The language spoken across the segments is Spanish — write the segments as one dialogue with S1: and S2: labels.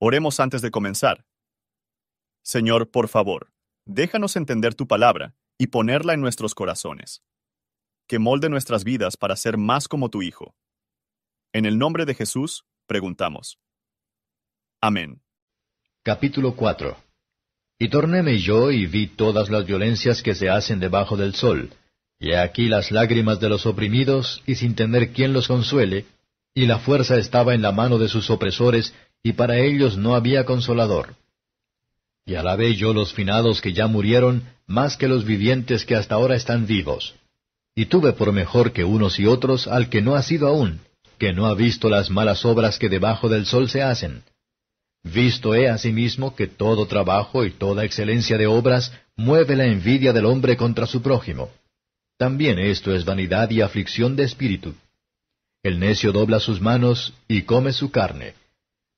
S1: Oremos antes de comenzar. Señor, por favor, déjanos entender tu palabra y ponerla en nuestros corazones. Que molde nuestras vidas para ser más como tu Hijo. En el nombre de Jesús, preguntamos. Amén. Capítulo 4 Y tornéme yo y vi todas las violencias que se hacen debajo del sol, y aquí las lágrimas de los oprimidos, y sin tener quien los consuele, y la fuerza estaba en la mano de sus opresores, y para ellos no había consolador. Y alabé yo los finados que ya murieron, más que los vivientes que hasta ahora están vivos. Y tuve por mejor que unos y otros al que no ha sido aún, que no ha visto las malas obras que debajo del sol se hacen. Visto he asimismo que todo trabajo y toda excelencia de obras mueve la envidia del hombre contra su prójimo. También esto es vanidad y aflicción de espíritu. El necio dobla sus manos y come su carne.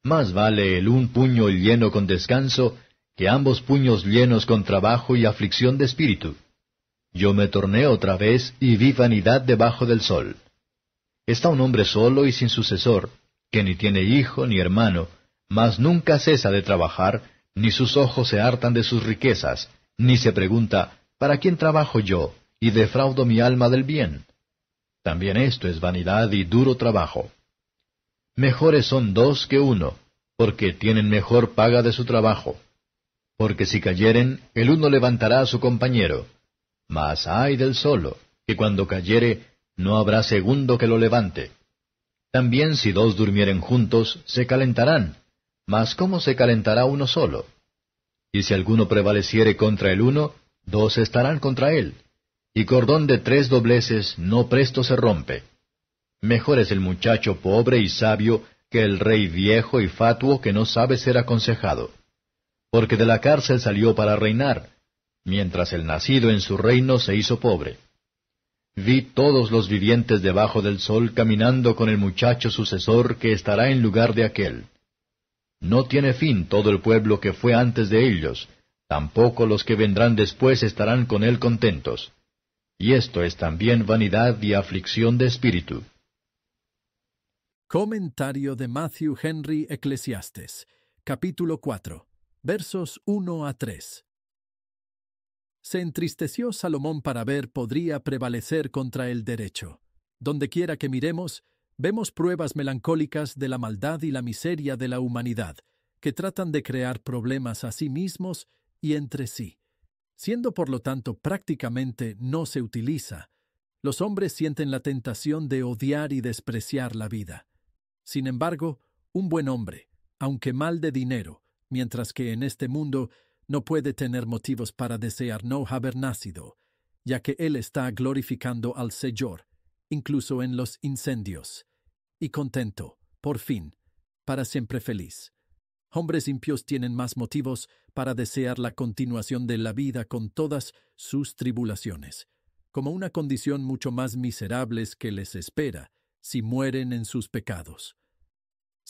S1: Más vale el un puño lleno con descanso que ambos puños llenos con trabajo y aflicción de espíritu. Yo me torné otra vez y vi vanidad debajo del sol. Está un hombre solo y sin sucesor, que ni tiene hijo ni hermano, mas nunca cesa de trabajar, ni sus ojos se hartan de sus riquezas, ni se pregunta, ¿para quién trabajo yo? y defraudo mi alma del bien. También esto es vanidad y duro trabajo. Mejores son dos que uno, porque tienen mejor paga de su trabajo. Porque si cayeren, el uno levantará a su compañero. Mas ay del solo, que cuando cayere, no habrá segundo que lo levante. También si dos durmieren juntos, se calentarán. Mas ¿cómo se calentará uno solo? Y si alguno prevaleciere contra el uno, dos estarán contra él. Y cordón de tres dobleces no presto se rompe. Mejor es el muchacho pobre y sabio que el rey viejo y fatuo que no sabe ser aconsejado. Porque de la cárcel salió para reinar, mientras el nacido en su reino se hizo pobre. Vi todos los vivientes debajo del sol caminando con el muchacho sucesor que estará en lugar de aquel. No tiene fin todo el pueblo que fue antes de ellos, tampoco los que vendrán después estarán con él contentos. Y esto es también vanidad y aflicción de espíritu.
S2: Comentario de Matthew Henry Eclesiastes, capítulo 4, versos 1 a 3. Se entristeció Salomón para ver podría prevalecer contra el derecho. Dondequiera que miremos, vemos pruebas melancólicas de la maldad y la miseria de la humanidad, que tratan de crear problemas a sí mismos y entre sí. Siendo por lo tanto prácticamente no se utiliza, los hombres sienten la tentación de odiar y despreciar la vida. Sin embargo, un buen hombre, aunque mal de dinero, mientras que en este mundo no puede tener motivos para desear no haber nacido, ya que él está glorificando al Señor, incluso en los incendios, y contento, por fin, para siempre feliz. Hombres impíos tienen más motivos para desear la continuación de la vida con todas sus tribulaciones, como una condición mucho más miserable que les espera si mueren en sus pecados.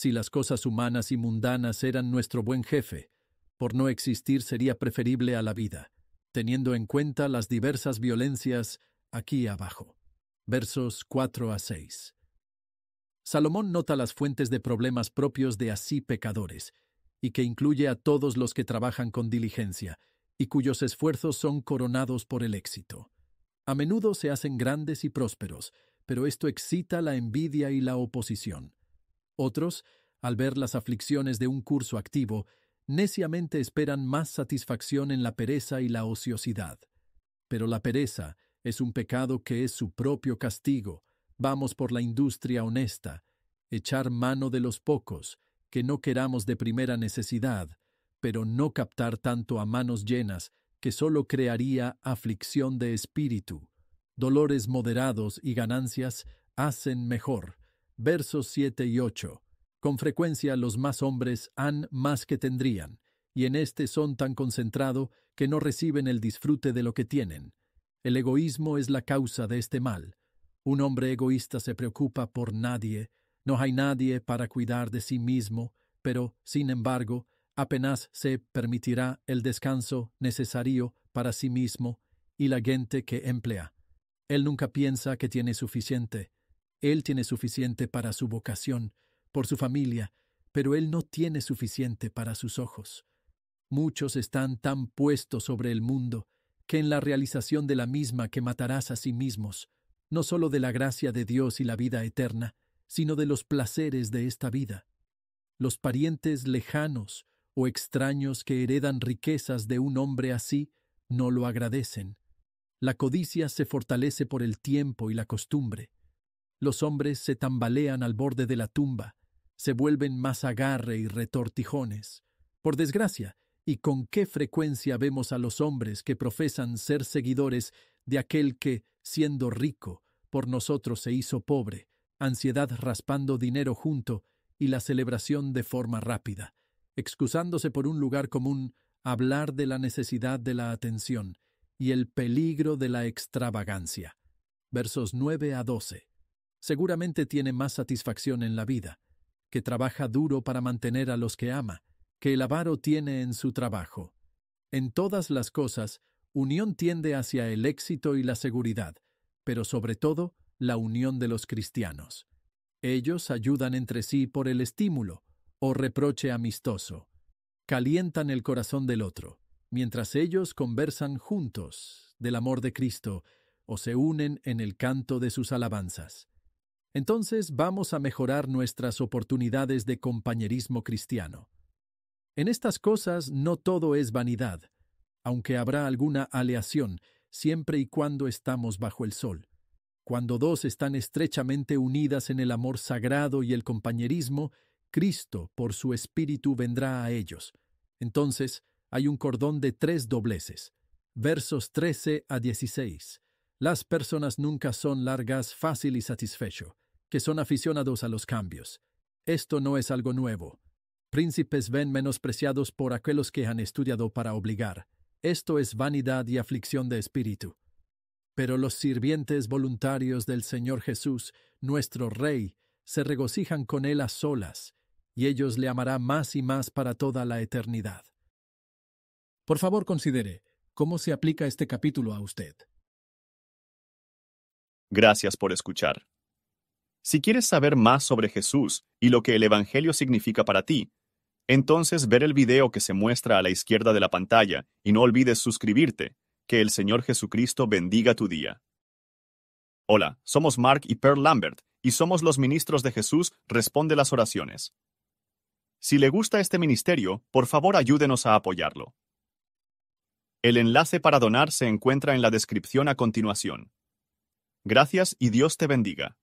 S2: Si las cosas humanas y mundanas eran nuestro buen jefe, por no existir sería preferible a la vida, teniendo en cuenta las diversas violencias aquí abajo. Versos 4 a 6. Salomón nota las fuentes de problemas propios de así pecadores, y que incluye a todos los que trabajan con diligencia, y cuyos esfuerzos son coronados por el éxito. A menudo se hacen grandes y prósperos, pero esto excita la envidia y la oposición. Otros, al ver las aflicciones de un curso activo, neciamente esperan más satisfacción en la pereza y la ociosidad. Pero la pereza es un pecado que es su propio castigo. Vamos por la industria honesta, echar mano de los pocos, que no queramos de primera necesidad, pero no captar tanto a manos llenas, que sólo crearía aflicción de espíritu. Dolores moderados y ganancias hacen mejor versos 7 y 8. Con frecuencia los más hombres han más que tendrían, y en este son tan concentrado que no reciben el disfrute de lo que tienen. El egoísmo es la causa de este mal. Un hombre egoísta se preocupa por nadie, no hay nadie para cuidar de sí mismo, pero, sin embargo, apenas se permitirá el descanso necesario para sí mismo y la gente que emplea. Él nunca piensa que tiene suficiente, él tiene suficiente para su vocación, por su familia, pero Él no tiene suficiente para sus ojos. Muchos están tan puestos sobre el mundo que en la realización de la misma que matarás a sí mismos, no sólo de la gracia de Dios y la vida eterna, sino de los placeres de esta vida. Los parientes lejanos o extraños que heredan riquezas de un hombre así no lo agradecen. La codicia se fortalece por el tiempo y la costumbre. Los hombres se tambalean al borde de la tumba, se vuelven más agarre y retortijones. Por desgracia, y con qué frecuencia vemos a los hombres que profesan ser seguidores de aquel que, siendo rico, por nosotros se hizo pobre, ansiedad raspando dinero junto y la celebración de forma rápida, excusándose por un lugar común, hablar de la necesidad de la atención y el peligro de la extravagancia. Versos 9 a 12 seguramente tiene más satisfacción en la vida, que trabaja duro para mantener a los que ama, que el avaro tiene en su trabajo. En todas las cosas, unión tiende hacia el éxito y la seguridad, pero sobre todo, la unión de los cristianos. Ellos ayudan entre sí por el estímulo o reproche amistoso. Calientan el corazón del otro, mientras ellos conversan juntos del amor de Cristo o se unen en el canto de sus alabanzas entonces vamos a mejorar nuestras oportunidades de compañerismo cristiano. En estas cosas no todo es vanidad, aunque habrá alguna aleación, siempre y cuando estamos bajo el sol. Cuando dos están estrechamente unidas en el amor sagrado y el compañerismo, Cristo por su Espíritu vendrá a ellos. Entonces hay un cordón de tres dobleces. Versos 13 a 16. Las personas nunca son largas, fácil y satisfecho que son aficionados a los cambios. Esto no es algo nuevo. Príncipes ven menospreciados por aquellos que han estudiado para obligar. Esto es vanidad y aflicción de espíritu. Pero los sirvientes voluntarios del Señor Jesús, nuestro Rey, se regocijan con Él a solas, y ellos le amará más y más para toda la eternidad. Por favor, considere cómo se aplica este capítulo a usted.
S1: Gracias por escuchar. Si quieres saber más sobre Jesús y lo que el Evangelio significa para ti, entonces ver el video que se muestra a la izquierda de la pantalla y no olvides suscribirte. Que el Señor Jesucristo bendiga tu día. Hola, somos Mark y Pearl Lambert, y somos los ministros de Jesús Responde las Oraciones. Si le gusta este ministerio, por favor ayúdenos a apoyarlo. El enlace para donar se encuentra en la descripción a continuación. Gracias y Dios te bendiga.